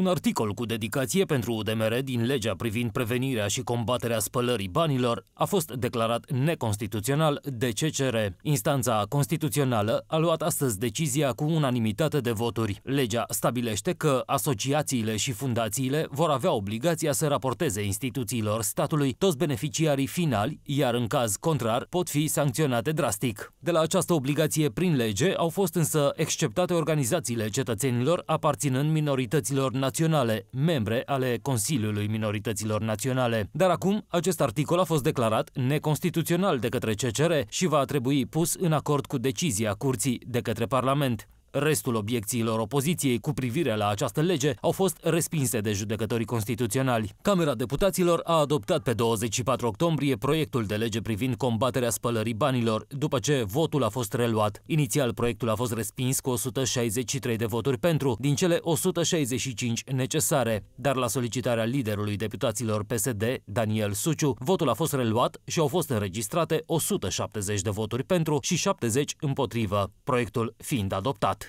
Un articol cu dedicație pentru UDMR din legea privind prevenirea și combaterea spălării banilor a fost declarat neconstituțional de CCR. Instanța constituțională a luat astăzi decizia cu unanimitate de voturi. Legea stabilește că asociațiile și fundațiile vor avea obligația să raporteze instituțiilor statului toți beneficiarii finali, iar în caz contrar pot fi sancționate drastic. De la această obligație prin lege au fost însă exceptate organizațiile cetățenilor aparținând minorităților naționale naționale, membre ale Consiliului Minorităților Naționale. Dar acum, acest articol a fost declarat neconstituțional de către CCR și va trebui pus în acord cu decizia Curții de către Parlament. Restul obiecțiilor opoziției cu privire la această lege au fost respinse de judecătorii constituționali. Camera Deputaților a adoptat pe 24 octombrie proiectul de lege privind combaterea spălării banilor, după ce votul a fost reluat. Inițial, proiectul a fost respins cu 163 de voturi pentru, din cele 165 necesare, dar la solicitarea liderului deputaților PSD, Daniel Suciu, votul a fost reluat și au fost înregistrate 170 de voturi pentru și 70 împotrivă, proiectul fiind adoptat.